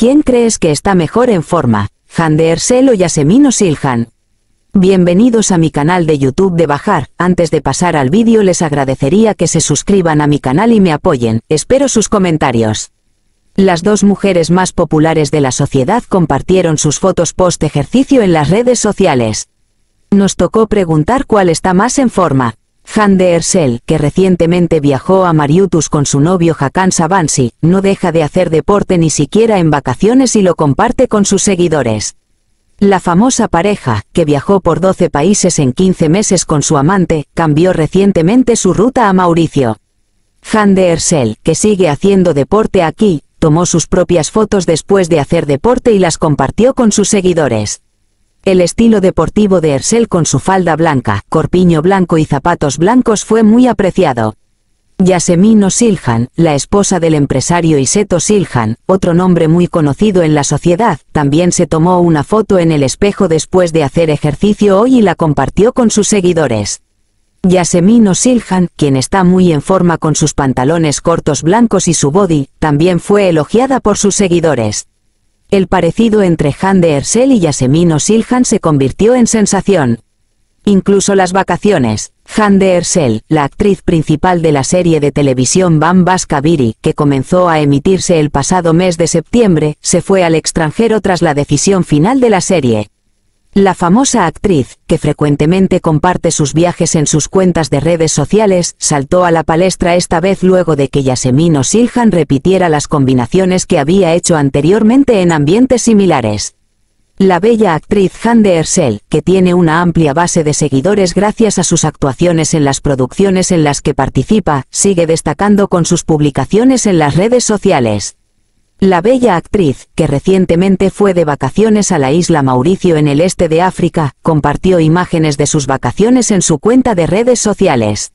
¿Quién crees que está mejor en forma, Hande Ersel o Yasemino Silhan? Bienvenidos a mi canal de YouTube de Bajar, antes de pasar al vídeo les agradecería que se suscriban a mi canal y me apoyen, espero sus comentarios. Las dos mujeres más populares de la sociedad compartieron sus fotos post ejercicio en las redes sociales. Nos tocó preguntar cuál está más en forma, han de que recientemente viajó a Mariutus con su novio Hakan Savansi, no deja de hacer deporte ni siquiera en vacaciones y lo comparte con sus seguidores. La famosa pareja, que viajó por 12 países en 15 meses con su amante, cambió recientemente su ruta a Mauricio. Han de que sigue haciendo deporte aquí, tomó sus propias fotos después de hacer deporte y las compartió con sus seguidores. El estilo deportivo de Ersel con su falda blanca, corpiño blanco y zapatos blancos fue muy apreciado. Yasemino Silhan, la esposa del empresario Iseto Silhan, otro nombre muy conocido en la sociedad, también se tomó una foto en el espejo después de hacer ejercicio hoy y la compartió con sus seguidores. Yasemino Silhan, quien está muy en forma con sus pantalones cortos blancos y su body, también fue elogiada por sus seguidores. El parecido entre Han de Ersel y Yasemin Silhan se convirtió en sensación. Incluso las vacaciones. Han de Ersel, la actriz principal de la serie de televisión Bambas Kabiri, que comenzó a emitirse el pasado mes de septiembre, se fue al extranjero tras la decisión final de la serie. La famosa actriz, que frecuentemente comparte sus viajes en sus cuentas de redes sociales, saltó a la palestra esta vez luego de que Yasemino Silhan repitiera las combinaciones que había hecho anteriormente en ambientes similares. La bella actriz Han de que tiene una amplia base de seguidores gracias a sus actuaciones en las producciones en las que participa, sigue destacando con sus publicaciones en las redes sociales. La bella actriz, que recientemente fue de vacaciones a la isla Mauricio en el este de África, compartió imágenes de sus vacaciones en su cuenta de redes sociales.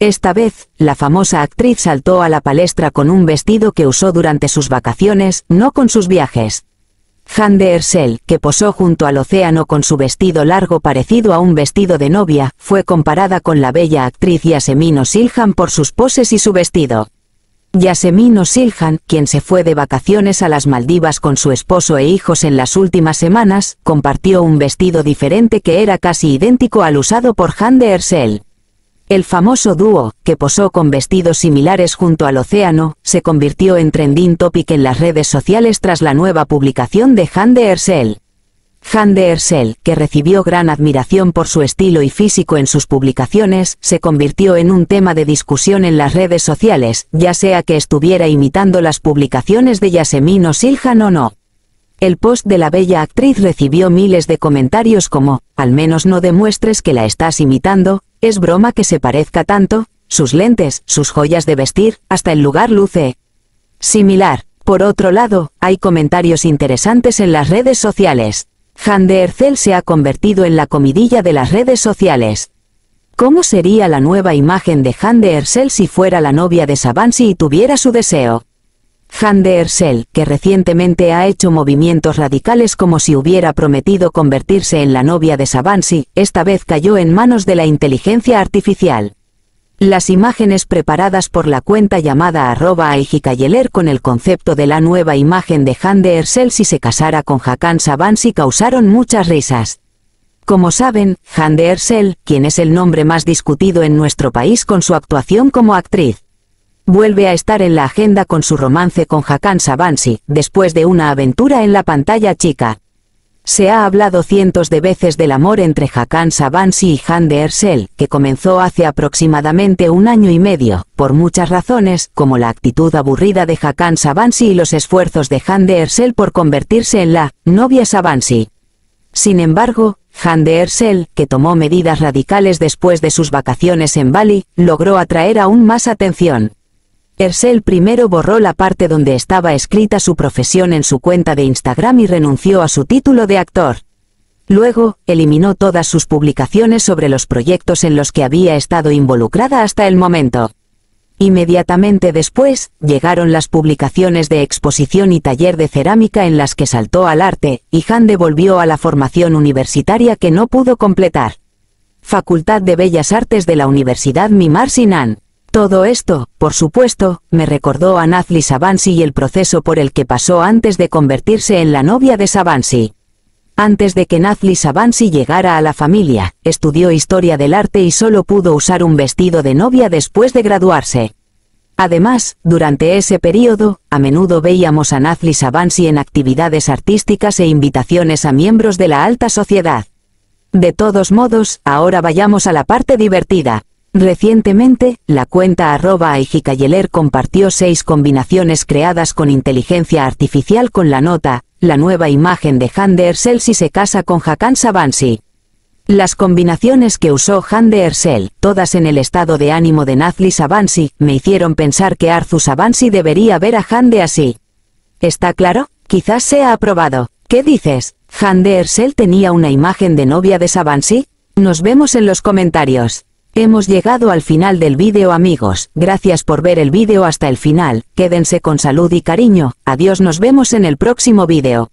Esta vez, la famosa actriz saltó a la palestra con un vestido que usó durante sus vacaciones, no con sus viajes. Hande Ersel, que posó junto al océano con su vestido largo parecido a un vestido de novia, fue comparada con la bella actriz Yasemino Silham por sus poses y su vestido. Yasemin Silhan, quien se fue de vacaciones a las Maldivas con su esposo e hijos en las últimas semanas, compartió un vestido diferente que era casi idéntico al usado por de Ersel. El famoso dúo, que posó con vestidos similares junto al océano, se convirtió en trending topic en las redes sociales tras la nueva publicación de de Ersel. Han de Ersel, que recibió gran admiración por su estilo y físico en sus publicaciones, se convirtió en un tema de discusión en las redes sociales, ya sea que estuviera imitando las publicaciones de Yasemin o Silhan o no. El post de la bella actriz recibió miles de comentarios como, al menos no demuestres que la estás imitando, es broma que se parezca tanto, sus lentes, sus joyas de vestir, hasta el lugar luce. Similar, por otro lado, hay comentarios interesantes en las redes sociales jan de se ha convertido en la comidilla de las redes sociales. ¿Cómo sería la nueva imagen de Han de si fuera la novia de Savansi y tuviera su deseo? Han de que recientemente ha hecho movimientos radicales como si hubiera prometido convertirse en la novia de Savansi, esta vez cayó en manos de la inteligencia artificial. Las imágenes preparadas por la cuenta llamada arroba con el concepto de la nueva imagen de Han de Ersel si se casara con Hakan Savansi causaron muchas risas. Como saben, Han de Ersel, quien es el nombre más discutido en nuestro país con su actuación como actriz, vuelve a estar en la agenda con su romance con Hakan Savansi, después de una aventura en la pantalla chica. Se ha hablado cientos de veces del amor entre Hakan Savansi y Han de Ersel, que comenzó hace aproximadamente un año y medio, por muchas razones, como la actitud aburrida de Hakan Savansi y los esfuerzos de Han de por convertirse en la novia Savansi. Sin embargo, Han de Ersel, que tomó medidas radicales después de sus vacaciones en Bali, logró atraer aún más atención, Ersel primero borró la parte donde estaba escrita su profesión en su cuenta de Instagram y renunció a su título de actor. Luego, eliminó todas sus publicaciones sobre los proyectos en los que había estado involucrada hasta el momento. Inmediatamente después, llegaron las publicaciones de exposición y taller de cerámica en las que saltó al arte, y Hande volvió a la formación universitaria que no pudo completar. Facultad de Bellas Artes de la Universidad Mimar Sinan. Todo esto, por supuesto, me recordó a Nazli Savansi y el proceso por el que pasó antes de convertirse en la novia de Savansi. Antes de que Nazli Savansi llegara a la familia, estudió historia del arte y solo pudo usar un vestido de novia después de graduarse. Además, durante ese periodo, a menudo veíamos a Nazli Savansi en actividades artísticas e invitaciones a miembros de la alta sociedad. De todos modos, ahora vayamos a la parte divertida. Recientemente, la cuenta arroba compartió seis combinaciones creadas con inteligencia artificial con la nota, la nueva imagen de Hande si se casa con Hakan Savansi. Las combinaciones que usó Hande Ersel, todas en el estado de ánimo de Nazli Savansi, me hicieron pensar que Arzu Savansi debería ver a Hande así. ¿Está claro? Quizás sea aprobado. ¿Qué dices? ¿Hande Ersel tenía una imagen de novia de Savansi? Nos vemos en los comentarios. Hemos llegado al final del vídeo amigos, gracias por ver el vídeo hasta el final, quédense con salud y cariño, adiós nos vemos en el próximo vídeo.